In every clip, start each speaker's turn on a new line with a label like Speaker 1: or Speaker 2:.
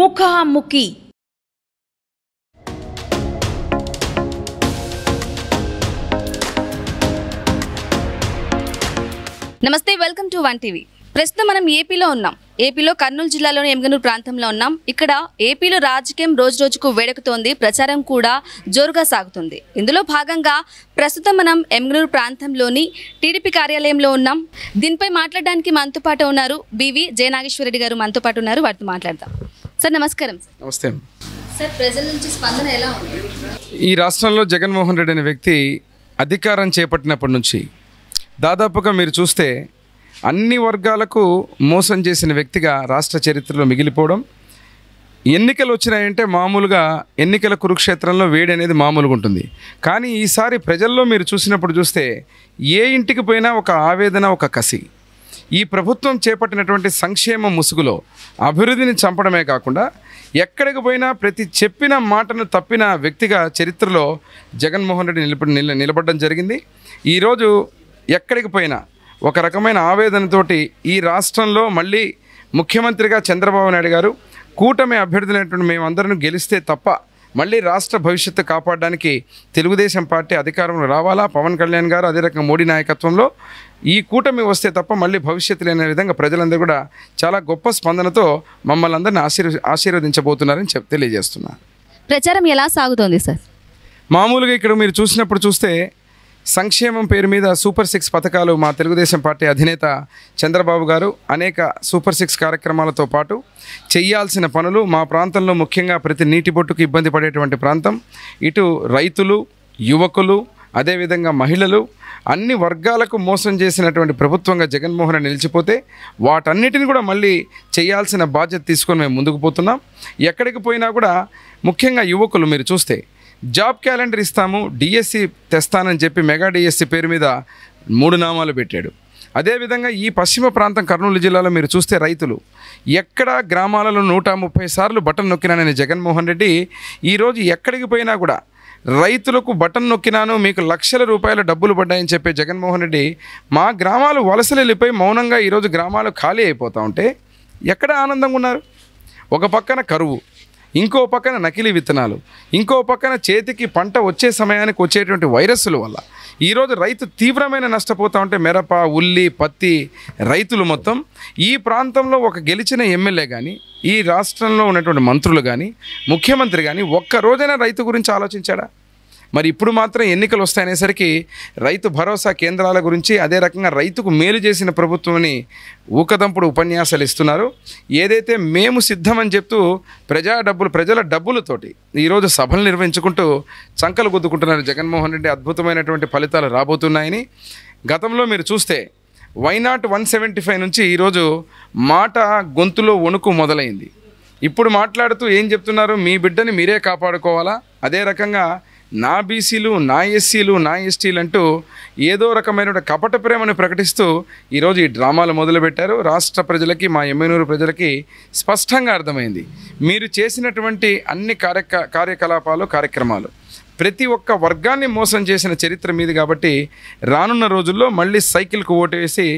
Speaker 1: ముఖాముఖి నమస్తే welcome to one TV ప్రస్తుతం మనం ఏపీలో ఉన్నాం ఏపీలో కర్నూలు జిల్లాలోని ఎమ్గనూరు ప్రాంతంలో ఉన్నాం ఇక్కడ ఏపీలో రాజకీయం రోజు రోజుకు వేడుకుతోంది ప్రచారం కూడా జోరుగా సాగుతుంది ఇందులో భాగంగా ప్రస్తుతం మనం ఎమ్గనూరు ప్రాంతంలోని టీడీపీ కార్యాలయంలో ఉన్నాం దీనిపై మాట్లాడడానికి మనతో పాటు ఉన్నారు బీవీ జయనాగేశ్వరరెడ్డి గారు మనతో పాటు ఉన్నారు వారితో మాట్లాడదాం సార్ నమస్కారం నమస్తే సార్
Speaker 2: ఈ రాష్ట్రంలో జగన్మోహన్ రెడ్డి అనే వ్యక్తి అధికారం చేపట్టినప్పటి నుంచి దాదాపుగా మీరు చూస్తే అన్ని వర్గాలకు మోసం చేసిన వ్యక్తిగా రాష్ట్ర చరిత్రలో మిగిలిపోవడం ఎన్నికలు వచ్చినాయంటే మామూలుగా ఎన్నికల కురుక్షేత్రంలో వేడి అనేది మామూలుగా ఉంటుంది కానీ ఈసారి ప్రజల్లో మీరు చూసినప్పుడు చూస్తే ఏ ఇంటికి పోయినా ఒక ఆవేదన ఒక కసి ఈ ప్రభుత్వం చేపట్టినటువంటి సంక్షేమ ముసుగులో అభివృద్ధిని చంపడమే కాకుండా ఎక్కడికి పోయినా ప్రతి చెప్పిన మాటను తప్పిన వ్యక్తిగా చరిత్రలో జగన్మోహన్ రెడ్డి నిలబ నిలబడడం జరిగింది ఈరోజు ఎక్కడికి పోయినా ఒక రకమైన ఆవేదనతోటి ఈ రాష్ట్రంలో మళ్ళీ ముఖ్యమంత్రిగా చంద్రబాబు నాయుడు గారు కూటమి అభ్యర్థులైనటువంటి మేమందరం గెలిస్తే తప్ప మళ్ళీ రాష్ట్ర భవిష్యత్తు కాపాడడానికి తెలుగుదేశం పార్టీ అధికారంలో రావాలా పవన్ కళ్యాణ్ గారు అదే రకంగా మోడీ నాయకత్వంలో ఈ కూటమి వస్తే తప్ప మళ్ళీ భవిష్యత్తు లేని విధంగా ప్రజలందరూ కూడా చాలా గొప్ప స్పందనతో మమ్మల్ని అందరిని ఆశీర్ ఆశీర్వదించబోతున్నారని చెప్ తెలియజేస్తున్నారు
Speaker 1: ప్రచారం ఎలా సాగుతోంది సార్
Speaker 2: మామూలుగా ఇక్కడ మీరు చూసినప్పుడు చూస్తే సంక్షేమం పేరు మీద సూపర్ సిక్స్ పథకాలు మా తెలుగుదేశం పార్టీ అధినేత చంద్రబాబు గారు అనేక సూపర్ సిక్స్ కార్యక్రమాలతో పాటు చేయాల్సిన పనులు మా ప్రాంతంలో ముఖ్యంగా ప్రతి నీటి బొట్టుకు ఇబ్బంది పడేటువంటి ప్రాంతం ఇటు రైతులు యువకులు అదేవిధంగా మహిళలు అన్ని వర్గాలకు మోసం చేసినటువంటి ప్రభుత్వంగా జగన్మోహన్ రెడ్డి నిలిచిపోతే వాటన్నిటిని కూడా మళ్ళీ చేయాల్సిన బాధ్యత తీసుకొని మేము ముందుకు పోతున్నాం ఎక్కడికి పోయినా కూడా ముఖ్యంగా యువకులు మీరు చూస్తే జాబ్ క్యాలెండర్ ఇస్తాము డిఎస్సి తెస్తానని చెప్పి మెగా డిఎస్సి పేరు మీద మూడు నామాలు పెట్టాడు అదేవిధంగా ఈ పశ్చిమ ప్రాంతం కర్నూలు జిల్లాలో మీరు చూస్తే రైతులు ఎక్కడ గ్రామాలలో నూట ముప్పై సార్లు బటన్ నొక్కినా నేను జగన్మోహన్ రెడ్డి ఈరోజు ఎక్కడికి పోయినా కూడా రైతులకు బటన్ నొక్కినాను మీకు లక్షల రూపాయల డబ్బులు పడ్డాయని చెప్పే జగన్మోహన్ రెడ్డి మా గ్రామాలు వలసలు వెళ్ళిపోయి మౌనంగా ఈరోజు గ్రామాలు ఖాళీ అయిపోతూ ఉంటే ఎక్కడ ఆనందంగా ఉన్నారు ఒక పక్కన కరువు ఇంకో పక్కన నకిలీ విత్తనాలు ఇంకో పక్కన చేతికి పంట వచ్చే సమయానికి వచ్చేటువంటి వైరస్సుల వల్ల ఈరోజు రైతు తీవ్రమైన నష్టపోతూ ఉంటే మిరప ఉల్లి పత్తి రైతులు మొత్తం ఈ ప్రాంతంలో ఒక గెలిచిన ఎమ్మెల్యే కానీ ఈ రాష్ట్రంలో ఉన్నటువంటి మంత్రులు కానీ ముఖ్యమంత్రి కానీ ఒక్క రైతు గురించి ఆలోచించాడా మరి ఇప్పుడు మాత్రం ఎన్నికలు వస్తాయనేసరికి రైతు భరోసా కేంద్రాల గురించి అదే రకంగా రైతుకు మేలు చేసిన ప్రభుత్వమని ఊకదంపుడు ఉపన్యాసాలు ఇస్తున్నారు ఏదైతే మేము సిద్ధమని చెప్తూ ప్రజా డబ్బులు ప్రజల డబ్బులతోటి ఈరోజు సభలు నిర్వహించుకుంటూ చంకలు గుద్దుకుంటున్నారు జగన్మోహన్ రెడ్డి అద్భుతమైనటువంటి ఫలితాలు రాబోతున్నాయని గతంలో మీరు చూస్తే వైనాట్ వన్ సెవెంటీ ఫైవ్ నుంచి ఈరోజు మాట గొంతులో వణుకు మొదలైంది ఇప్పుడు మాట్లాడుతూ ఏం చెప్తున్నారు మీ బిడ్డని మీరే కాపాడుకోవాలా అదే రకంగా నా బీసీలు నా ఎస్సీలు నా ఎస్టీలు అంటూ ఏదో రకమైన కపట ప్రేమను ప్రకటిస్తూ ఈరోజు ఈ డ్రామాలు మొదలుపెట్టారు రాష్ట్ర ప్రజలకి మా ఎమ్మెనూరు ప్రజలకి స్పష్టంగా అర్థమైంది మీరు చేసినటువంటి అన్ని కార్యక కార్యకలాపాలు కార్యక్రమాలు ప్రతి ఒక్క వర్గాన్ని మోసం చేసిన చరిత్ర మీది కాబట్టి రానున్న రోజుల్లో మళ్ళీ సైకిల్కు ఓటు వేసి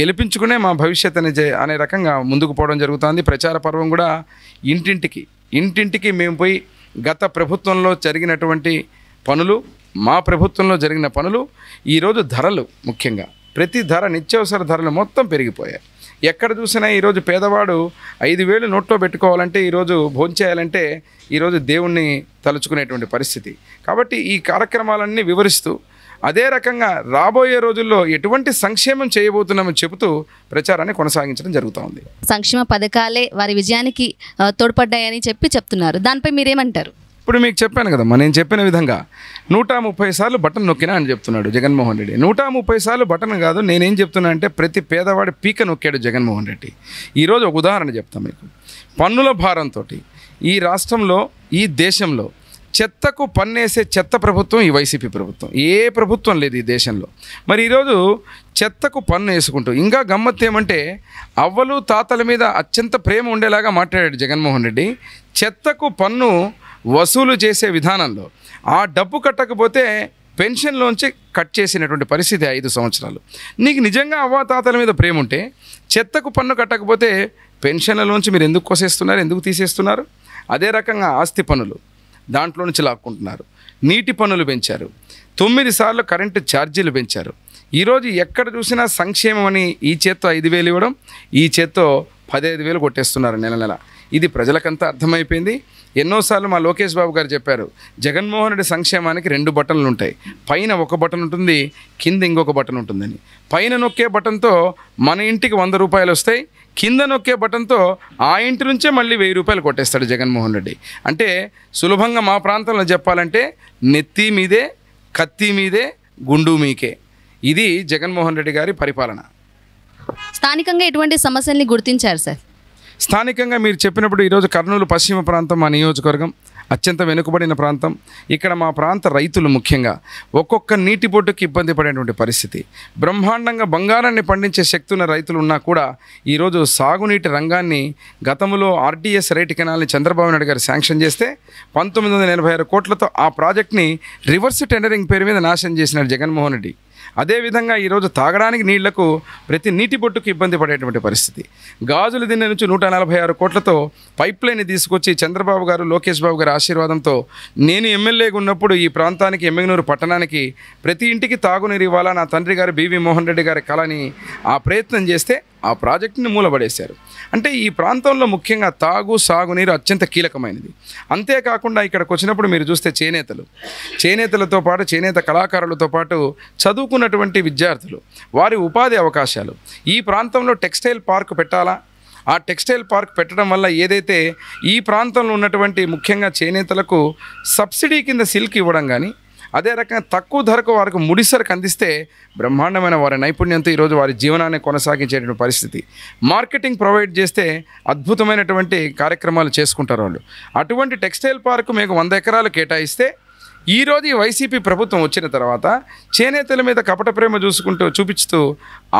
Speaker 2: గెలిపించుకునే మా భవిష్యత్ అనే రకంగా ముందుకు పోవడం జరుగుతుంది ప్రచార పర్వం కూడా ఇంటింటికి ఇంటింటికి మేము పోయి గత ప్రభుత్వంలో జరిగినటువంటి పనులు మా ప్రభుత్వంలో జరిగిన పనులు ఈరోజు ధరలు ముఖ్యంగా ప్రతి ధర నిత్యావసర ధరలు మొత్తం పెరిగిపోయాయి ఎక్కడ చూసినా ఈరోజు పేదవాడు ఐదు వేలు నోట్లో పెట్టుకోవాలంటే ఈరోజు భోంచేయాలంటే ఈరోజు దేవుణ్ణి తలుచుకునేటువంటి పరిస్థితి కాబట్టి ఈ కార్యక్రమాలన్నీ వివరిస్తూ అదే రకంగా రాబోయే రోజుల్లో ఎటువంటి సంక్షేమం చేయబోతున్నామని చెబుతూ ప్రచారాన్ని కొనసాగించడం జరుగుతూ ఉంది
Speaker 1: సంక్షేమ పథకాలే వారి విజయానికి తోడ్పడ్డాయని చెప్పి చెప్తున్నారు దానిపై మీరేమంటారు
Speaker 2: ఇప్పుడు మీకు చెప్పాను కదమ్మా నేను చెప్పిన విధంగా నూట ముప్పై సార్లు బటన్ నొక్కినా అని చెప్తున్నాడు జగన్మోహన్ రెడ్డి నూట ముప్పై సార్లు బటన్ కాదు నేనేం చెప్తున్నా అంటే ప్రతి పేదవాడి పీక నొక్కాడు జగన్మోహన్ రెడ్డి ఈరోజు ఒక ఉదాహరణ చెప్తాను మీకు పన్నుల భారంతో ఈ రాష్ట్రంలో ఈ దేశంలో చెత్తకు పన్నేసే చెత్త ప్రభుత్వం ఈ వైసీపీ ప్రభుత్వం ఏ ప్రభుత్వం లేదు ఈ దేశంలో మరి ఈరోజు చెత్తకు పన్ను వేసుకుంటూ ఇంకా గమ్మత్తు ఏమంటే అవ్వలు తాతల మీద అత్యంత ప్రేమ ఉండేలాగా మాట్లాడాడు జగన్మోహన్ రెడ్డి చెత్తకు పన్ను వసూలు చేసే విధానంలో ఆ డబ్బు కట్టకపోతే పెన్షన్లోంచి కట్ చేసినటువంటి పరిస్థితి ఐదు సంవత్సరాలు నీకు నిజంగా అవ్వాతాతల మీద ప్రేమ ఉంటే చెత్తకు పన్ను కట్టకపోతే పెన్షన్లలోంచి మీరు ఎందుకు కోసేస్తున్నారు ఎందుకు తీసేస్తున్నారు అదే రకంగా ఆస్తి పనులు దాంట్లో నుంచి లాక్కుంటున్నారు నీటి పన్నులు పెంచారు తొమ్మిది సార్లు కరెంటు ఛార్జీలు పెంచారు ఈరోజు ఎక్కడ చూసినా సంక్షేమం అని ఈ చేత్తో ఐదు వేలు ఇవ్వడం ఈ చేత్తో పదహైదు వేలు కొట్టేస్తున్నారు నెల నెల ఇది ప్రజలకంతా అర్థమైపోయింది ఎన్నోసార్లు మా లోకేష్ బాబు గారు చెప్పారు జగన్మోహన్ రెడ్డి సంక్షేమానికి రెండు బటన్లు ఉంటాయి పైన ఒక బటన్ ఉంటుంది కింద ఇంకొక బటన్ ఉంటుందని పైన నొక్కే బటన్తో మన ఇంటికి వంద రూపాయలు వస్తాయి కింద నొక్కే బటన్తో ఆ ఇంటి నుంచే మళ్ళీ వెయ్యి రూపాయలు కొట్టేస్తాడు జగన్మోహన్ రెడ్డి అంటే సులభంగా మా ప్రాంతంలో చెప్పాలంటే నెత్తి మీదే కత్తి మీదే గుండు మీకే ఇది జగన్మోహన్ రెడ్డి గారి పరిపాలన
Speaker 1: స్థానికంగా ఎటువంటి సమస్యల్ని గుర్తించారు సార్
Speaker 2: స్థానికంగా మీరు చెప్పినప్పుడు ఈరోజు కర్నూలు పశ్చిమ ప్రాంతం మా నియోజకవర్గం అత్యంత వెనుకబడిన ప్రాంతం ఇక్కడ మా ప్రాంత రైతులు ముఖ్యంగా ఒక్కొక్క నీటి బొట్టుకి ఇబ్బంది పడేటువంటి పరిస్థితి బ్రహ్మాండంగా బంగారాన్ని పండించే శక్తి ఉన్న రైతులు ఉన్నా కూడా ఈరోజు సాగునీటి రంగాన్ని గతంలో ఆర్డీఎస్ రైట్ కెనాల్ని చంద్రబాబు నాయుడు గారు శాంక్షన్ చేస్తే పంతొమ్మిది వందల ఎనభై ఆరు కోట్లతో ఆ ప్రాజెక్ట్ని రివర్స్ టెండరింగ్ పేరు మీద నాశనం చేసినాడు జగన్మోహన్ రెడ్డి అదేవిధంగా ఈరోజు తాగడానికి నీళ్లకు ప్రతి నీటి బొట్టుకు ఇబ్బంది పడేటువంటి పరిస్థితి గాజుల దిన్న నుంచి నూట నలభై ఆరు కోట్లతో పైప్ లైన్ తీసుకొచ్చి చంద్రబాబు గారు లోకేష్ బాబు గారి ఆశీర్వాదంతో నేను ఎమ్మెల్యేగా ఉన్నప్పుడు ఈ ప్రాంతానికి ఎమ్మెగనూరు పట్టణానికి ప్రతి ఇంటికి తాగునీరు ఇవ్వాలా నా తండ్రి గారు బీవీ మోహన్ రెడ్డి గారి కళని ఆ ప్రయత్నం చేస్తే ఆ ప్రాజెక్టుని మూలబడేశారు అంటే ఈ ప్రాంతంలో ముఖ్యంగా తాగు సాగునీరు అత్యంత కీలకమైనది అంతేకాకుండా ఇక్కడికి వచ్చినప్పుడు మీరు చూస్తే చేనేతలు చేనేతలతో పాటు చేనేత కళాకారులతో పాటు చదువుకున్నటువంటి విద్యార్థులు వారి ఉపాధి అవకాశాలు ఈ ప్రాంతంలో టెక్స్టైల్ పార్క్ పెట్టాలా ఆ టెక్స్టైల్ పార్క్ పెట్టడం వల్ల ఏదైతే ఈ ప్రాంతంలో ఉన్నటువంటి ముఖ్యంగా చేనేతలకు సబ్సిడీ కింద సిల్క్ ఇవ్వడం కానీ అదే రకంగా తక్కువ ధరకు వారికి ముడిసరికి అందిస్తే బ్రహ్మాండమైన వారి నైపుణ్యంతో ఈరోజు వారి జీవనాన్ని కొనసాగించేటువంటి పరిస్థితి మార్కెటింగ్ ప్రొవైడ్ చేస్తే అద్భుతమైనటువంటి కార్యక్రమాలు చేసుకుంటారు వాళ్ళు అటువంటి టెక్స్టైల్ పార్కు మీకు వంద ఎకరాలు కేటాయిస్తే ఈరోజు ఈ వైసీపీ ప్రభుత్వం వచ్చిన తర్వాత చేనేతల మీద కపట ప్రేమ చూసుకుంటూ చూపిస్తూ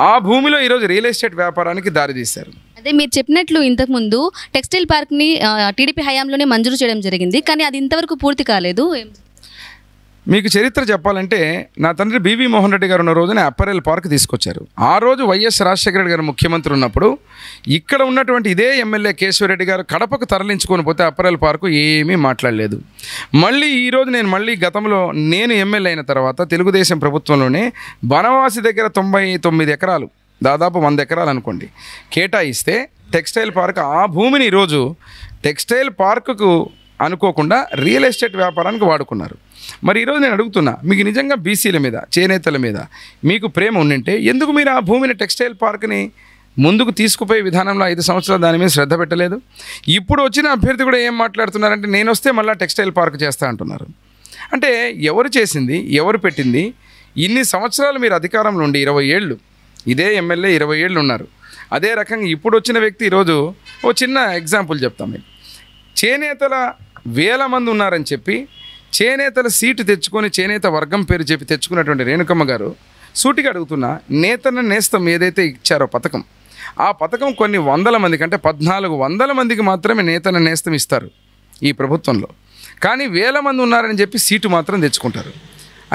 Speaker 2: ఆ భూమిలో ఈరోజు రియల్ ఎస్టేట్ వ్యాపారానికి దారితీశారు
Speaker 1: అదే మీరు చెప్పినట్లు ఇంతకుముందు టెక్స్టైల్ పార్క్ని టీడీపీ హయాంలోనే మంజూరు చేయడం జరిగింది కానీ అది ఇంతవరకు పూర్తి కాలేదు
Speaker 2: మీకు చరిత్ర చెప్పాలంటే నా తండ్రి బివి మోహన్ రెడ్డి గారు ఉన్న రోజున అప్పరెల్ పార్క్ తీసుకొచ్చారు ఆ రోజు వైఎస్ రాజశేఖర రెడ్డి గారు ముఖ్యమంత్రి ఉన్నప్పుడు ఇక్కడ ఉన్నటువంటి ఇదే ఎమ్మెల్యే కేశవరెడ్డి గారు కడపకు తరలించుకొని పోతే అప్పరెల్ పార్కు ఏమీ మాట్లాడలేదు మళ్ళీ ఈరోజు నేను మళ్ళీ గతంలో నేను ఎమ్మెల్యే అయిన తర్వాత తెలుగుదేశం ప్రభుత్వంలోనే బనవాసి దగ్గర తొంభై తొమ్మిది ఎకరాలు దాదాపు వంద ఎకరాలు అనుకోండి కేటాయిస్తే టెక్స్టైల్ పార్క్ ఆ భూమిని ఈరోజు టెక్స్టైల్ పార్కుకు అనుకోకుండా రియల్ ఎస్టేట్ వ్యాపారానికి వాడుకున్నారు మరి ఈరోజు నేను అడుగుతున్నా మీకు నిజంగా బీసీల మీద చేనేతల మీద మీకు ప్రేమ ఉండింటే ఎందుకు మీరు ఆ భూమిని టెక్స్టైల్ పార్క్ని ముందుకు తీసుకుపోయే విధానంలో ఐదు సంవత్సరాలు దాని మీద శ్రద్ధ పెట్టలేదు ఇప్పుడు వచ్చిన అభ్యర్థి కూడా ఏం మాట్లాడుతున్నారంటే నేను వస్తే మళ్ళీ టెక్స్టైల్ పార్క్ చేస్తా అంటున్నారు అంటే ఎవరు చేసింది ఎవరు పెట్టింది ఇన్ని సంవత్సరాలు మీరు అధికారంలో ఉండి ఇరవై ఏళ్ళు ఇదే ఎమ్మెల్యే ఇరవై ఏళ్ళు ఉన్నారు అదే రకంగా ఇప్పుడు వచ్చిన వ్యక్తి ఈరోజు ఓ చిన్న ఎగ్జాంపుల్ చెప్తాం మీకు చేనేతల వేల మంది ఉన్నారని చెప్పి చేనేతల సీటు తెచ్చుకొని చేనేత వర్గం పేరు చెప్పి తెచ్చుకున్నటువంటి రేణుకమ్మ గారు సూటిగా అడుగుతున్నా నేతన నేస్తం ఏదైతే ఇచ్చారో పథకం ఆ పథకం కొన్ని వందల మందికి అంటే పద్నాలుగు వందల మందికి మాత్రమే నేతన నేస్తం ఇస్తారు ఈ ప్రభుత్వంలో కానీ వేల మంది ఉన్నారని చెప్పి సీటు మాత్రం తెచ్చుకుంటారు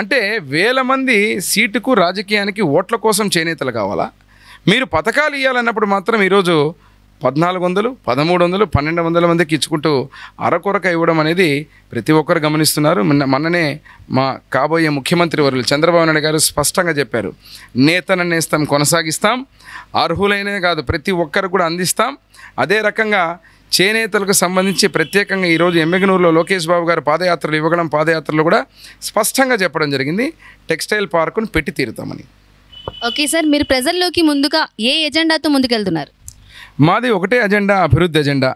Speaker 2: అంటే వేల మంది సీటుకు రాజకీయానికి ఓట్ల కోసం చేనేతలు కావాలా మీరు పథకాలు ఇవ్వాలన్నప్పుడు మాత్రం ఈరోజు పద్నాలుగు వందలు పదమూడు వందలు పన్నెండు వందల మందికి ఇచ్చుకుంటూ అరకొరక ఇవ్వడం అనేది ప్రతి ఒక్కరు గమనిస్తున్నారు మొన్ననే మా కాబోయే ముఖ్యమంత్రి వరులు చంద్రబాబు నాయుడు గారు స్పష్టంగా చెప్పారు నేతన నేస్తం కొనసాగిస్తాం అర్హులైనదే కాదు ప్రతి ఒక్కరు కూడా అందిస్తాం అదే రకంగా చేనేతలకు సంబంధించి ప్రత్యేకంగా ఈరోజు ఎమ్మెగనూరులో లోకేష్ బాబు గారు పాదయాత్రలు ఇవ్వడం పాదయాత్రలు కూడా స్పష్టంగా చెప్పడం జరిగింది టెక్స్టైల్ పార్కును పెట్టి తీరుతామని
Speaker 1: ఓకే సార్ మీరు ప్రజల్లోకి ముందుగా ఏ ఎజెండాతో ముందుకెళ్తున్నారు
Speaker 2: మాది ఒకటే అజెండా అభివృద్ధి అజెండా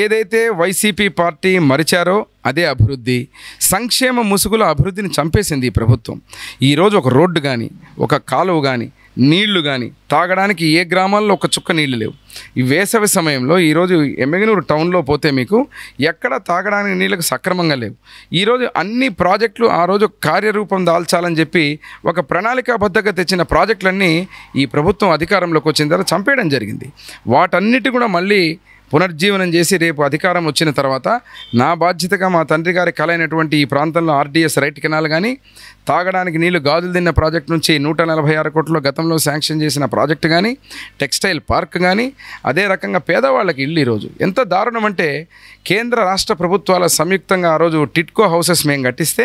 Speaker 2: ఏదైతే వైసీపీ పార్టీ మరిచారో అదే అభివృద్ధి సంక్షేమ ముసుగులో అభివృద్ధిని చంపేసింది ఈ ప్రభుత్వం ఈరోజు ఒక రోడ్డు కానీ ఒక కాలువ కానీ నీళ్లు కానీ తాగడానికి ఏ గ్రామాల్లో ఒక చుక్క నీళ్లు లేవు ఈ వేసవి సమయంలో ఈరోజు ఎమ్మెగనూరు టౌన్లో పోతే మీకు ఎక్కడ తాగడానికి నీళ్ళకు సక్రమంగా లేవు ఈరోజు అన్ని ప్రాజెక్టులు ఆ రోజు కార్యరూపం దాల్చాలని చెప్పి ఒక ప్రణాళికాబద్ధంగా తెచ్చిన ప్రాజెక్టులన్నీ ఈ ప్రభుత్వం అధికారంలోకి వచ్చిన తర్వాత చంపేయడం జరిగింది వాటన్నిటి కూడా మళ్ళీ పునర్జీవనం చేసి రేపు అధికారం వచ్చిన తర్వాత నా బాధ్యతగా మా తండ్రి గారి కలైనటువంటి ఈ ప్రాంతంలో ఆర్డీఎస్ రైట్ కెనాల్ కానీ తాగడానికి నీళ్లు గాజులు తిన్న ప్రాజెక్ట్ నుంచి నూట నలభై ఆరు కోట్లలో గతంలో శాంక్షన్ చేసిన ప్రాజెక్టు కానీ టెక్స్టైల్ పార్క్ కానీ అదే రకంగా పేదవాళ్ళకి ఇల్లు ఈరోజు ఎంత దారుణం అంటే కేంద్ర రాష్ట్ర ప్రభుత్వాల సంయుక్తంగా ఆ రోజు టిట్కో హౌసెస్ మేము కట్టిస్తే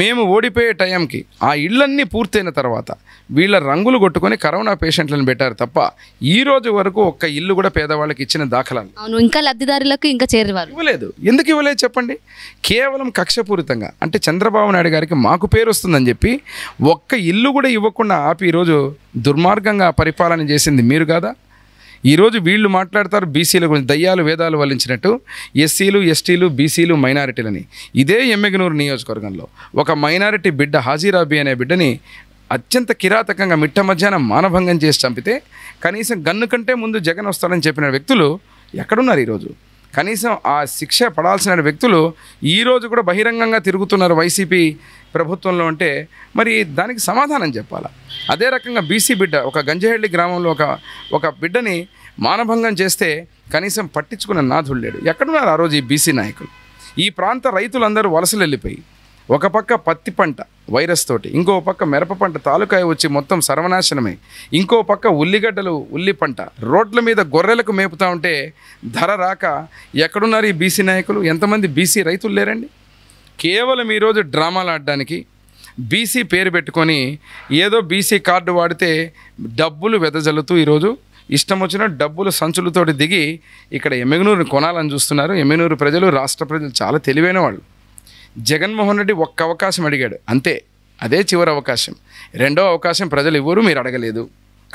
Speaker 2: మేము ఓడిపోయే టైంకి ఆ ఇళ్ళన్నీ పూర్తయిన తర్వాత వీళ్ళ రంగులు కొట్టుకొని కరోనా పేషెంట్లను పెట్టారు తప్ప ఈ రోజు వరకు ఒక్క ఇల్లు కూడా పేదవాళ్ళకి ఇచ్చిన దాఖలాలు
Speaker 1: అవును ఇంకా లబ్ధిదారులకు ఇంకా చేరేవారు
Speaker 2: ఇవ్వలేదు ఎందుకు ఇవ్వలేదు చెప్పండి కేవలం కక్షపూరితంగా అంటే చంద్రబాబు నాయుడు గారికి మాకు పేరు వస్తుందని చెప్పి ఒక్క ఇల్లు కూడా ఇవ్వకుండా ఆపి ఈరోజు దుర్మార్గంగా పరిపాలన చేసింది మీరు కదా ఈరోజు వీళ్ళు మాట్లాడతారు బీసీల గురించి దయ్యాలు వేదాలు వల్లించినట్టు ఎస్సీలు ఎస్టీలు బీసీలు మైనారిటీలని ఇదే ఎమ్మెగనూరు నియోజకవర్గంలో ఒక మైనారిటీ బిడ్డ హాజీరాబీ అనే బిడ్డని అత్యంత కిరాతకంగా మిట్ట మధ్యాహ్నం మానభంగం చేసి చంపితే కనీసం గన్ను కంటే ముందు జగన్ వస్తాడని చెప్పిన వ్యక్తులు ఎక్కడున్నారు ఈరోజు కనీసం ఆ శిక్ష పడాల్సిన వ్యక్తులు ఈరోజు కూడా బహిరంగంగా తిరుగుతున్నారు వైసీపీ ప్రభుత్వంలో ఉంటే మరి దానికి సమాధానం చెప్పాలి అదే రకంగా బీసీ బిడ్డ ఒక గంజహెళ్ళి గ్రామంలో ఒక ఒక బిడ్డని మానభంగం చేస్తే కనీసం పట్టించుకున్న నాథుడు లేడు ఎక్కడున్నారు ఆ రోజు ఈ బీసీ నాయకులు ఈ ప్రాంత రైతులందరూ వలసలు వెళ్ళిపోయి ఒక పక్క పత్తి పంట వైరస్ తోటి ఇంకో పక్క మిరప పంట తాలూకాయ వచ్చి మొత్తం సర్వనాశనమే ఇంకో పక్క ఉల్లిగడ్డలు ఉల్లి పంట రోడ్ల మీద గొర్రెలకు మేపుతా ఉంటే ధర రాక ఎక్కడున్నారు ఈ బీసీ నాయకులు ఎంతమంది బీసీ రైతులు లేరండి కేవలం ఈరోజు డ్రామాలు ఆడడానికి బీసీ పేరు పెట్టుకొని ఏదో బీసీ కార్డు వాడితే డబ్బులు వెదజల్లుతూ ఈరోజు ఇష్టం వచ్చిన డబ్బులు సంచులతోటి దిగి ఇక్కడ ఎమ్మెగనూరుని కొనాలని చూస్తున్నారు ఎమ్మెగనూరు ప్రజలు రాష్ట్ర ప్రజలు చాలా తెలివైన వాళ్ళు జగన్మోహన్ రెడ్డి ఒక్క అవకాశం అడిగాడు అంతే అదే చివరి అవకాశం రెండో అవకాశం ప్రజలు ఎవరు మీరు అడగలేదు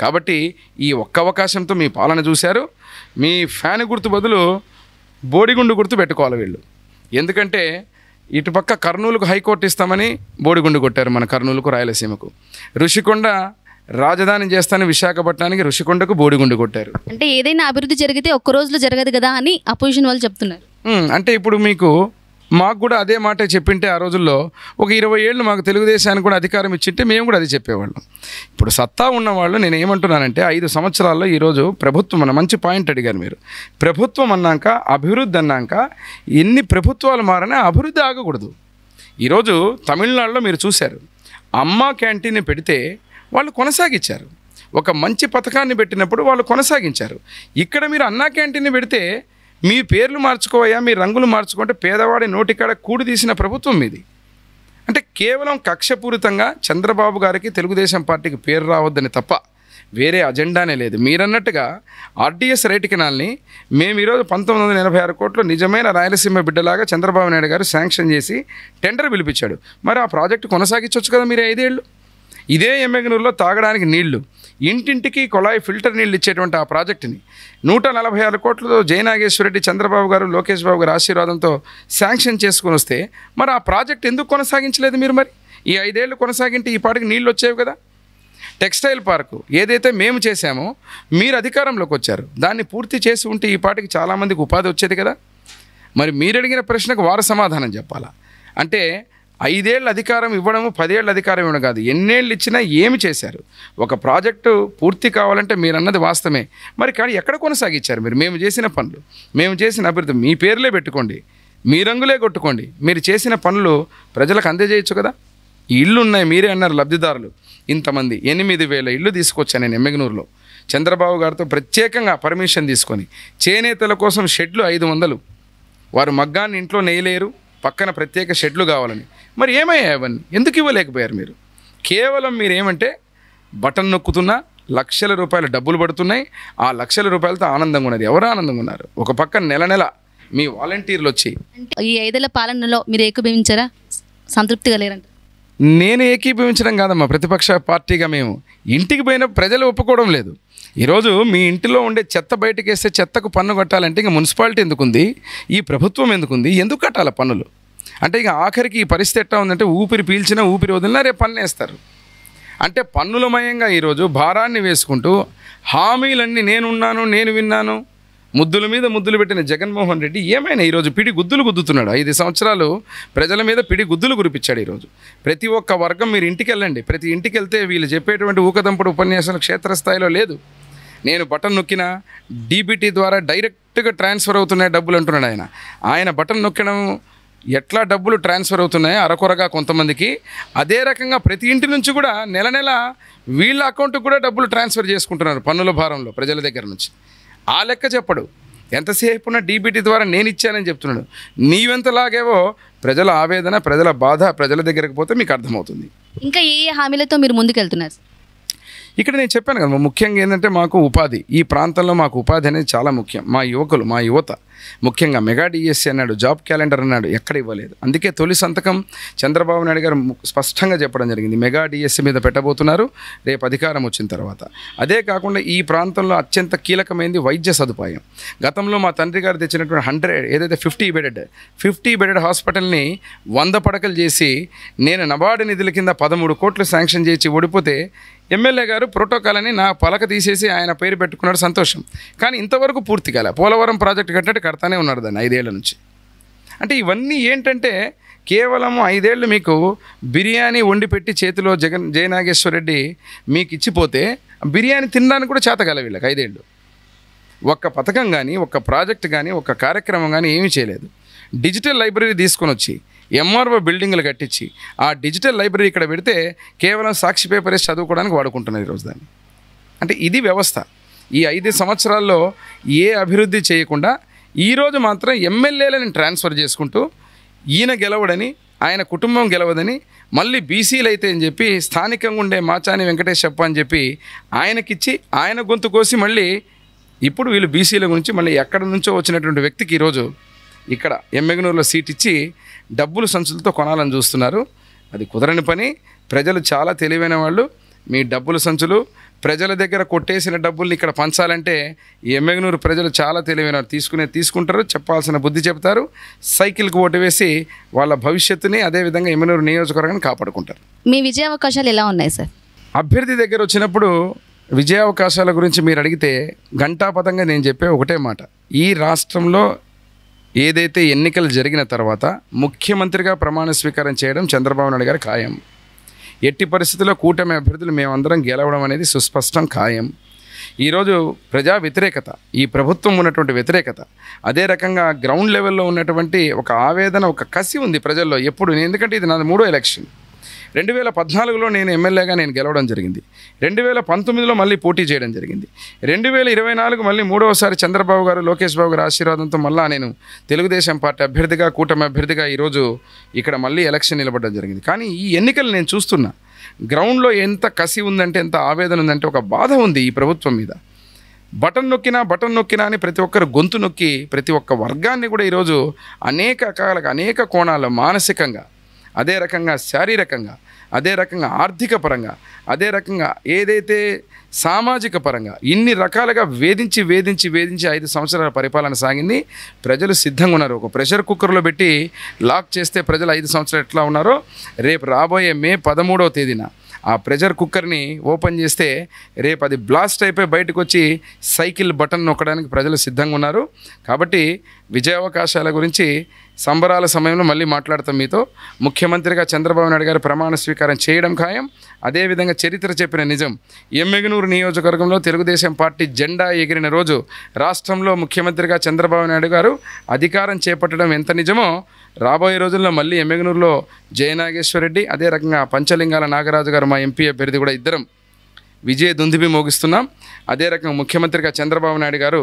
Speaker 2: కాబట్టి ఈ ఒక్క అవకాశంతో మీ పాలన చూశారు మీ ఫ్యాన్ గుర్తు బదులు బోడిగుండు గుర్తు పెట్టుకోవాలి వీళ్ళు ఎందుకంటే ఇటుపక్క కర్నూలుకు హైకోర్టు ఇస్తామని బోడిగుండు కొట్టారు మన కర్నూలుకు రాయలసీమకు ఋషికొండ రాజధాని చేస్తాను విశాఖపట్నానికి ఋషికొండకు బోడిగుండు కొట్టారు
Speaker 1: అంటే ఏదైనా అభివృద్ధి జరిగితే ఒక్క రోజులో జరగదు కదా అని అపోజిషన్ వాళ్ళు చెప్తున్నారు
Speaker 2: అంటే ఇప్పుడు మీకు మాకు కూడా అదే మాట చెప్పింటే ఆ రోజుల్లో ఒక ఇరవై ఏళ్ళు మాకు తెలుగుదేశానికి కూడా అధికారం ఇచ్చింటే మేము కూడా అది చెప్పేవాళ్ళం ఇప్పుడు సత్తా ఉన్నవాళ్ళు నేను ఏమంటున్నానంటే ఐదు సంవత్సరాల్లో ఈరోజు ప్రభుత్వం అన్న మంచి పాయింట్ అడిగారు మీరు ప్రభుత్వం అన్నాక అభివృద్ధి అన్నాక ఎన్ని ప్రభుత్వాలు మారినా అభివృద్ధి ఆగకూడదు ఈరోజు తమిళనాడులో మీరు చూశారు అమ్మ క్యాంటీన్ పెడితే వాళ్ళు కొనసాగించారు ఒక మంచి పథకాన్ని పెట్టినప్పుడు వాళ్ళు కొనసాగించారు ఇక్కడ మీరు అన్నా క్యాంటీన్ పెడితే మీ పేర్లు మార్చుకోవయ్యా మీ రంగులు మార్చుకుంటే పేదవాడి నోటికాడ కూడి తీసిన ప్రభుత్వం మీది అంటే కేవలం కక్షపూరితంగా చంద్రబాబు గారికి తెలుగుదేశం పార్టీకి పేరు రావద్దని తప్ప వేరే అజెండానే లేదు మీరన్నట్టుగా ఆర్డీఎస్ రైట్ కినాల్ని మేము ఈరోజు పంతొమ్మిది వందల ఎనభై ఆరు కోట్లు నిజమైన రాయలసీమ బిడ్డలాగా చంద్రబాబు నాయుడు గారు శాంక్షన్ చేసి టెండర్ పిలిపించాడు మరి ఆ ప్రాజెక్టు కొనసాగించవచ్చు కదా మీరు ఐదేళ్ళు ఇదే ఎమ్మెగనూరులో తాగడానికి నీళ్లు ఇంటింటికి కొళాయి ఫిల్టర్ నీళ్ళు ఇచ్చేటువంటి ఆ ప్రాజెక్టుని నూట నలభై ఆరు కోట్లతో జయనాగేశ్వరరెడ్డి చంద్రబాబు గారు లోకేష్ బాబు గారు ఆశీర్వాదంతో శాంక్షన్ చేసుకుని వస్తే మరి ఆ ప్రాజెక్ట్ ఎందుకు కొనసాగించలేదు మీరు మరి ఈ ఐదేళ్లు కొనసాగింటే ఈ పాటికి నీళ్ళు వచ్చేవి కదా టెక్స్టైల్ పార్కు ఏదైతే మేము చేశామో మీరు అధికారంలోకి వచ్చారు దాన్ని పూర్తి చేసి ఉంటే ఈ పాటికి చాలామందికి ఉపాధి వచ్చేది కదా మరి మీరు అడిగిన ప్రశ్నకు వారు సమాధానం చెప్పాలా అంటే ఐదేళ్ళు అధికారం ఇవ్వడము పదేళ్ళు అధికారం ఇవ్వడం కాదు ఎన్నేళ్ళు ఇచ్చినా ఏమి చేశారు ఒక ప్రాజెక్టు పూర్తి కావాలంటే మీరు అన్నది వాస్తవమే మరి కానీ ఎక్కడ కొనసాగించారు మీరు మేము చేసిన పనులు మేము చేసిన అభివృద్ధి మీ పేర్లే పెట్టుకోండి మీ రంగులే కొట్టుకోండి మీరు చేసిన పనులు ప్రజలకు అందజేయచ్చు కదా ఈ ఇల్లు ఉన్నాయి మీరే అన్నారు లబ్ధిదారులు ఇంతమంది ఎనిమిది వేల ఇల్లు తీసుకొచ్చాను నేను ఎమ్మెగనూరులో చంద్రబాబు గారితో ప్రత్యేకంగా పర్మిషన్ తీసుకొని చేనేతల కోసం షెడ్లు ఐదు వందలు వారు మగ్గాన్ని ఇంట్లో నేయలేరు పక్కన ప్రత్యేక షెడ్లు కావాలని మరి ఏమయ్యా అవన్నీ ఎందుకు ఇవ్వలేకపోయారు మీరు కేవలం మీరేమంటే బటన్ నొక్కుతున్నా లక్షల రూపాయల డబ్బులు పడుతున్నాయి ఆ లక్షల రూపాయలతో ఆనందంగా ఉన్నది ఎవరు ఆనందంగా ఉన్నారు ఒక పక్క నెల నెల మీ వాలంటీర్లు వచ్చి
Speaker 1: ఈ ఐదేళ్ల పాలనలో మీరు ఏకీభవించారా సంతృప్తిగా లేరంట
Speaker 2: నేను ఏకీభవించడం కాదమ్మా ప్రతిపక్ష పార్టీగా మేము ఇంటికి పోయిన ప్రజలు ఒప్పుకోవడం లేదు ఈరోజు మీ ఇంటిలో ఉండే చెత్త బయటకు వేస్తే చెత్తకు పన్ను కట్టాలంటే ఇంక మున్సిపాలిటీ ఎందుకుంది ఈ ప్రభుత్వం ఎందుకుంది ఎందుకు కట్టాలి పన్నులు అంటే ఇక ఆఖరికి ఈ పరిస్థితి ఎట్లా ఉందంటే ఊపిరి పీల్చినా ఊపిరి వదిలినా రేపు పన్ను వేస్తారు అంటే పన్నులమయంగా ఈరోజు భారాన్ని వేసుకుంటూ హామీలన్నీ నేనున్నాను నేను విన్నాను ముద్దుల మీద ముద్దులు పెట్టిన జగన్మోహన్ రెడ్డి ఏమైనా ఈరోజు పిడి గుద్దులు గుద్దుతున్నాడు ఐదు సంవత్సరాలు ప్రజల మీద పిడి గుద్దులు కురిపించాడు ఈరోజు ప్రతి ఒక్క వర్గం మీరు ఇంటికి వెళ్ళండి ప్రతి ఇంటికి వెళ్తే వీళ్ళు చెప్పేటువంటి ఊకదంపుడు ఉపన్యాసాలు క్షేత్రస్థాయిలో లేదు నేను బటన్ నొక్కిన డీబీటీ ద్వారా డైరెక్ట్గా ట్రాన్స్ఫర్ అవుతున్నాయి డబ్బులు అంటున్నాడు ఆయన ఆయన బటన్ నొక్కడం ఎట్లా డబ్బులు ట్రాన్స్ఫర్ అవుతున్నాయి అరకొరగా కొంతమందికి అదే రకంగా ప్రతి ఇంటి నుంచి కూడా నెల నెల వీళ్ళ అకౌంట్కి కూడా డబ్బులు ట్రాన్స్ఫర్ చేసుకుంటున్నారు పన్నుల భారంలో ప్రజల దగ్గర నుంచి ఆ లెక్క చెప్పడు ఎంతసేపు ఉన్న డీబీటీ ద్వారా నేను ఇచ్చానని చెప్తున్నాడు నీవెంతలాగేవో ప్రజల ఆవేదన ప్రజల బాధ ప్రజల దగ్గరకు పోతే మీకు అర్థమవుతుంది
Speaker 1: ఇంకా ఏ ఏ హామీలతో మీరు ముందుకెళ్తున్నారు
Speaker 2: ఇక్కడ నేను చెప్పాను కదా ముఖ్యంగా ఏంటంటే మాకు ఉపాధి ఈ ప్రాంతంలో మాకు ఉపాధి అనేది చాలా ముఖ్యం మా యువకులు మా యువత ముఖ్యంగా మెగా డిఎస్సి e అన్నాడు జాబ్ క్యాలెండర్ అన్నాడు ఎక్కడ ఇవ్వలేదు అందుకే తొలి సంతకం చంద్రబాబు నాయుడు గారు స్పష్టంగా చెప్పడం జరిగింది మెగా డిఎస్సి e మీద పెట్టబోతున్నారు రేపు అధికారం వచ్చిన తర్వాత అదే కాకుండా ఈ ప్రాంతంలో అత్యంత కీలకమైనది వైద్య సదుపాయం గతంలో మా తండ్రి గారు తెచ్చినటువంటి హండ్రెడ్ ఏదైతే ఫిఫ్టీ బెడెడ్ ఫిఫ్టీ బెడెడ్ హాస్పిటల్ని వంద పడకలు చేసి నేను నబార్డు నిధుల కింద పదమూడు కోట్లు శాంక్షన్ చేసి ఓడిపోతే ఎమ్మెల్యే గారు ప్రోటోకాల్ అని నా పలక తీసేసి ఆయన పేరు పెట్టుకున్నాడు సంతోషం కానీ ఇంతవరకు పూర్తి కాలే పోలవరం ప్రాజెక్టు కట్టినట్టు కడతానే ఉన్నాడు దాన్ని ఐదేళ్ల నుంచి అంటే ఇవన్నీ ఏంటంటే కేవలం ఐదేళ్ళు మీకు బిర్యానీ వండి పెట్టి చేతిలో జగన్ జయనాగేశ్వరరెడ్డి మీకు ఇచ్చిపోతే బిర్యానీ తినడానికి కూడా చేతగల వీళ్ళకి ఐదేళ్ళు ఒక్క పథకం కానీ ఒక్క ప్రాజెక్ట్ కానీ ఒక్క కార్యక్రమం కానీ ఏమీ చేయలేదు డిజిటల్ లైబ్రరీ తీసుకొని వచ్చి ఎంఆర్ఓ బిల్డింగ్లు కట్టించి ఆ డిజిటల్ లైబ్రరీ ఇక్కడ పెడితే కేవలం సాక్షి పేపర్ చదువుకోవడానికి వాడుకుంటున్నారు ఈరోజు దాన్ని అంటే ఇది వ్యవస్థ ఈ ఐదు సంవత్సరాల్లో ఏ అభివృద్ధి చేయకుండా ఈరోజు మాత్రం ఎమ్మెల్యేలను ట్రాన్స్ఫర్ చేసుకుంటూ ఈయన గెలవడని ఆయన కుటుంబం గెలవదని మళ్ళీ బీసీలు అయితే అని చెప్పి స్థానికంగా ఉండే మాచాని వెంకటేష్ చెప్ప అని చెప్పి ఆయనకిచ్చి ఆయన గొంతు కోసి మళ్ళీ ఇప్పుడు వీళ్ళు బీసీల గురించి మళ్ళీ ఎక్కడి నుంచో వచ్చినటువంటి వ్యక్తికి ఈరోజు ఇక్కడ ఎమ్మెగనూరులో సీట్ ఇచ్చి డబ్బులు సంచులతో కొనాలని చూస్తున్నారు అది కుదరని పని ప్రజలు చాలా తెలివైన వాళ్ళు మీ డబ్బుల సంచులు ప్రజల దగ్గర కొట్టేసిన డబ్బుల్ని ఇక్కడ పంచాలంటే ఎమ్మెగనూరు ప్రజలు చాలా తెలివైన తీసుకునే తీసుకుంటారు చెప్పాల్సిన బుద్ధి చెప్తారు సైకిల్కి ఓటు వేసి వాళ్ళ భవిష్యత్తుని అదేవిధంగా ఎమ్మెనూరు నియోజకవర్గాన్ని కాపాడుకుంటారు
Speaker 1: మీ విజయ అవకాశాలు ఎలా ఉన్నాయి సార్
Speaker 2: అభ్యర్థి దగ్గర వచ్చినప్పుడు విజయావకాశాల గురించి మీరు అడిగితే ఘంటాపథంగా నేను చెప్పే ఒకటే మాట ఈ రాష్ట్రంలో ఏదైతే ఎన్నికలు జరిగిన తర్వాత ముఖ్యమంత్రిగా ప్రమాణ స్వీకారం చేయడం చంద్రబాబు నాయుడు గారు ఖాయం ఎట్టి పరిస్థితుల్లో కూటమి అభ్యర్థులు మేమందరం గెలవడం అనేది సుస్పష్టం ఖాయం ఈరోజు ప్రజా వ్యతిరేకత ఈ ప్రభుత్వం ఉన్నటువంటి వ్యతిరేకత అదే రకంగా గ్రౌండ్ లెవెల్లో ఉన్నటువంటి ఒక ఆవేదన ఒక కసి ఉంది ప్రజల్లో ఎప్పుడు ఎందుకంటే ఇది నాది మూడో ఎలక్షన్ రెండు వేల పద్నాలుగులో నేను ఎమ్మెల్యేగా నేను గెలవడం జరిగింది రెండు వేల పంతొమ్మిదిలో మళ్ళీ పోటీ చేయడం జరిగింది రెండు వేల ఇరవై నాలుగు మళ్ళీ మూడవసారి చంద్రబాబు గారు లోకేష్ బాబు గారు ఆశీర్వాదంతో మళ్ళీ నేను తెలుగుదేశం పార్టీ అభ్యర్థిగా కూటమి అభ్యర్థిగా ఈరోజు ఇక్కడ మళ్ళీ ఎలక్షన్ నిలబడడం జరిగింది కానీ ఈ ఎన్నికలు నేను చూస్తున్నా గ్రౌండ్లో ఎంత కసి ఉందంటే ఎంత ఆవేదన ఉందంటే ఒక బాధ ఉంది ఈ ప్రభుత్వం మీద బటన్ నొక్కినా బటన్ నొక్కినా అని ప్రతి ఒక్కరు గొంతు నొక్కి ప్రతి ఒక్క వర్గాన్ని కూడా ఈరోజు అనేక రకాలుగా అనేక కోణాల్లో మానసికంగా అదే రకంగా శారీరకంగా అదే రకంగా ఆర్థిక పరంగా అదే రకంగా ఏదైతే సామాజిక పరంగా ఇన్ని రకాలుగా వేధించి వేధించి వేధించి ఐదు సంవత్సరాల పరిపాలన సాగింది ప్రజలు సిద్ధంగా ఉన్నారు ఒక ప్రెషర్ కుక్కర్లో పెట్టి లాక్ చేస్తే ప్రజలు ఐదు సంవత్సరాలు ఎట్లా ఉన్నారో రేపు రాబోయే మే పదమూడవ తేదీన ఆ ప్రెషర్ కుక్కర్ని ఓపెన్ చేస్తే రేపు అది బ్లాస్ట్ అయిపోయి బయటకు వచ్చి సైకిల్ బటన్ నొక్కడానికి ప్రజలు సిద్ధంగా ఉన్నారు కాబట్టి విజయావకాశాల గురించి సంబరాల సమయంలో మళ్ళీ మాట్లాడతాం మీతో ముఖ్యమంత్రిగా చంద్రబాబు నాయుడు గారు ప్రమాణ స్వీకారం చేయడం ఖాయం అదేవిధంగా చరిత్ర చెప్పిన నిజం ఎమ్మెగనూరు నియోజకవర్గంలో తెలుగుదేశం పార్టీ జెండా ఎగిరిన రోజు రాష్ట్రంలో ముఖ్యమంత్రిగా చంద్రబాబు నాయుడు గారు అధికారం చేపట్టడం ఎంత నిజమో రాబోయే రోజుల్లో మళ్ళీ ఎమ్మెగనూరులో జయనాగేశ్వరరెడ్డి అదే రకంగా పంచలింగాల నాగరాజు గారు మా ఎంపీ అభ్యర్థి కూడా ఇద్దరం విజయ దుందిబి మోగిస్తున్నాం అదే రకంగా ముఖ్యమంత్రిగా చంద్రబాబు నాయుడు గారు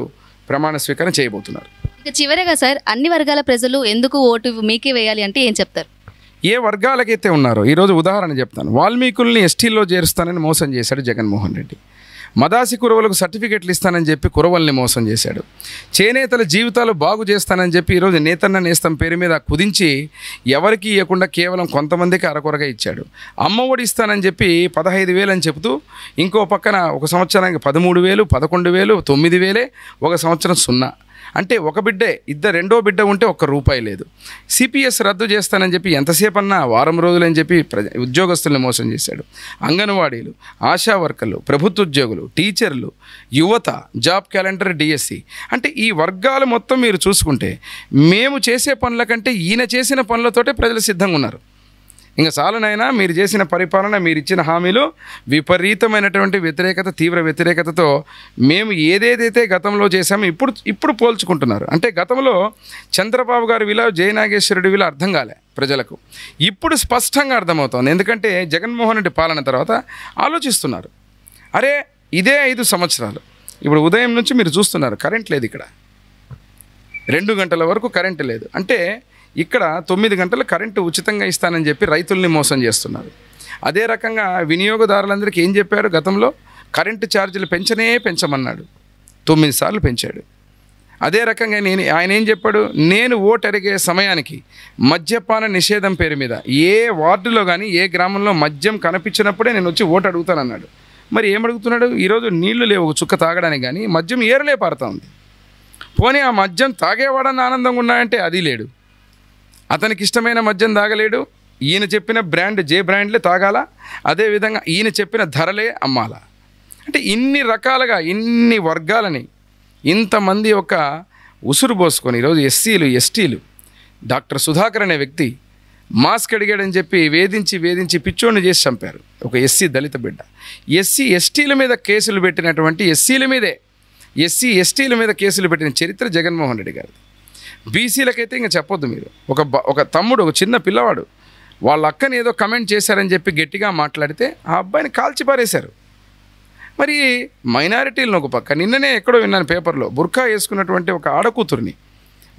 Speaker 2: ప్రమాణ స్వీకారం చేయబోతున్నారు
Speaker 1: ఇక చివరగా సార్ అన్ని వర్గాల ప్రజలు ఎందుకు ఓటు మీకే వేయాలి అంటే ఏం చెప్తారు
Speaker 2: ఏ వర్గాలకైతే ఉన్నారో ఈరోజు ఉదాహరణ చెప్తాను వాల్మీకుల్ని ఎస్టీల్లో చేరుస్తానని మోసం చేశాడు జగన్మోహన్ రెడ్డి మదాసి కురవలకు సర్టిఫికెట్లు ఇస్తానని చెప్పి కురవల్ని మోసం చేశాడు చేనేతల జీవితాలు బాగు చేస్తానని చెప్పి ఈరోజు నేతన్న నేస్తం పేరు మీద కుదించి ఎవరికి ఇవ్వకుండా కేవలం కొంతమందికి అరకొరగా ఇచ్చాడు అమ్మఒడి ఇస్తానని చెప్పి పదహైదు వేలు అని చెబుతూ ఇంకో పక్కన ఒక సంవత్సరానికి పదమూడు వేలు పదకొండు వేలు తొమ్మిది వేలే ఒక సంవత్సరం సున్నా అంటే ఒక బిడ్డే ఇద్దరు రెండో బిడ్డ ఉంటే ఒక్క రూపాయి లేదు సిపిఎస్ రద్దు చేస్తానని చెప్పి ఎంతసేపు అన్నా వారం రోజులని చెప్పి ప్రజ ఉద్యోగస్తుల్ని మోసం చేశాడు అంగన్వాడీలు ఆశా వర్కర్లు ప్రభుత్వ ఉద్యోగులు టీచర్లు యువత జాబ్ క్యాలెండర్ డిఎస్సి అంటే ఈ వర్గాలు మొత్తం మీరు చూసుకుంటే మేము చేసే పనుల కంటే ఈయన చేసిన పనులతోటే ప్రజలు సిద్ధంగా ఉన్నారు ఇంకా చాలునైనా మీరు చేసిన పరిపాలన మీరు ఇచ్చిన హామీలు విపరీతమైనటువంటి వ్యతిరేకత తీవ్ర వ్యతిరేకతతో మేము ఏదేదైతే గతంలో చేశామో ఇప్పుడు ఇప్పుడు పోల్చుకుంటున్నారు అంటే గతంలో చంద్రబాబు గారి విలా జయనాగేశ్వరుడి విలా అర్థం కాలే ప్రజలకు ఇప్పుడు స్పష్టంగా అర్థమవుతోంది ఎందుకంటే జగన్మోహన్ రెడ్డి పాలన తర్వాత ఆలోచిస్తున్నారు అరే ఇదే ఐదు సంవత్సరాలు ఇప్పుడు ఉదయం నుంచి మీరు చూస్తున్నారు కరెంట్ లేదు ఇక్కడ రెండు గంటల వరకు కరెంట్ లేదు అంటే ఇక్కడ తొమ్మిది గంటలు కరెంటు ఉచితంగా ఇస్తానని చెప్పి రైతుల్ని మోసం చేస్తున్నారు అదే రకంగా వినియోగదారులందరికీ ఏం చెప్పారు గతంలో కరెంటు ఛార్జీలు పెంచనే పెంచమన్నాడు తొమ్మిది సార్లు పెంచాడు అదే రకంగా నేను ఆయన ఏం చెప్పాడు నేను ఓటు అడిగే సమయానికి మద్యపాన నిషేధం పేరు మీద ఏ వార్డులో కానీ ఏ గ్రామంలో మద్యం కనిపించినప్పుడే నేను వచ్చి ఓటు అడుగుతానన్నాడు మరి ఏమడుగుతున్నాడు ఈరోజు నీళ్లు లేవు చుక్క తాగడానికి కానీ మద్యం ఏరలే పారుతా ఉంది పోనీ ఆ మద్యం తాగేవాడన్న ఆనందంగా ఉన్నాయంటే అది లేడు అతనికి ఇష్టమైన మద్యం తాగలేడు ఈయన చెప్పిన బ్రాండ్ జే బ్రాండ్లే తాగాల అదేవిధంగా ఈయన చెప్పిన ధరలే అమ్మాలా అంటే ఇన్ని రకాలుగా ఇన్ని వర్గాలని ఇంతమంది ఒక ఉసురు పోసుకొని ఈరోజు ఎస్సీలు ఎస్టీలు డాక్టర్ సుధాకర్ అనే వ్యక్తి మాస్క్ అడిగాడని చెప్పి వేధించి వేధించి పిచ్చోడిని చేసి చంపారు ఒక ఎస్సీ దళిత బిడ్డ ఎస్సీ ఎస్టీల మీద కేసులు పెట్టినటువంటి ఎస్సీల మీదే ఎస్సీ ఎస్టీల మీద కేసులు పెట్టిన చరిత్ర జగన్మోహన్ రెడ్డి గారిది బీసీలకైతే ఇంకా చెప్పొద్దు మీరు ఒక ఒక తమ్ముడు ఒక చిన్న పిల్లవాడు వాళ్ళ అక్కని ఏదో కమెంట్ చేశారని చెప్పి గట్టిగా మాట్లాడితే ఆ అబ్బాయిని కాల్చిపారేశారు మరి మైనారిటీలను ఒక పక్క నిన్ననే ఎక్కడో విన్నాను పేపర్లో బుర్ఖా వేసుకున్నటువంటి ఒక ఆడకూతురిని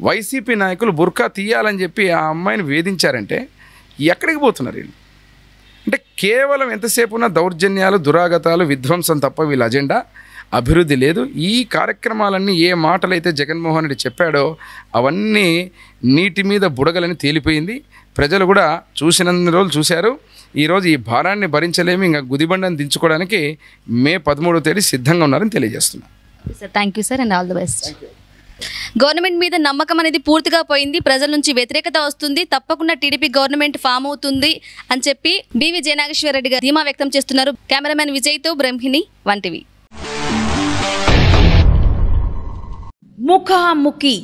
Speaker 2: వైసీపీ నాయకులు బుర్ఖా తీయాలని చెప్పి ఆ అమ్మాయిని వేధించారంటే ఎక్కడికి పోతున్నారు వీళ్ళు అంటే కేవలం ఎంతసేపు ఉన్న దౌర్జన్యాలు దురాగతాలు విధ్వంసం తప్ప వీళ్ళ అజెండా అభివృద్ధి లేదు ఈ కార్యక్రమాలన్నీ ఏ మాటలైతే జగన్మోహన్ రెడ్డి చెప్పాడో అవన్నీ నీటి మీద బుడగలని తేలిపోయింది ప్రజలు కూడా చూసినన్ని రోజులు చూశారు ఈరోజు ఈ భారాన్ని భరించలేమి ఇంకా గుదిబండను దించుకోవడానికి మే పదమూడో తేదీ సిద్ధంగా ఉన్నారని తెలియజేస్తున్నాను
Speaker 1: thank you sir and all best government మీద నమ్మకం అనేది పూర్తిగా పోయింది ప్రజల నుంచి వ్యతిరేకత వస్తుంది తప్పకుండా టీడీపీ గవర్నమెంట్ ఫామ్ అవుతుంది అని చెప్పి బీవీ జయనాగేశ్వర రెడ్డి గారు ధీమా వ్యక్తం చేస్తున్నారు కెమెరామెన్ విజయ్తో బ్రహ్మిణి వంటివి मुखामुखी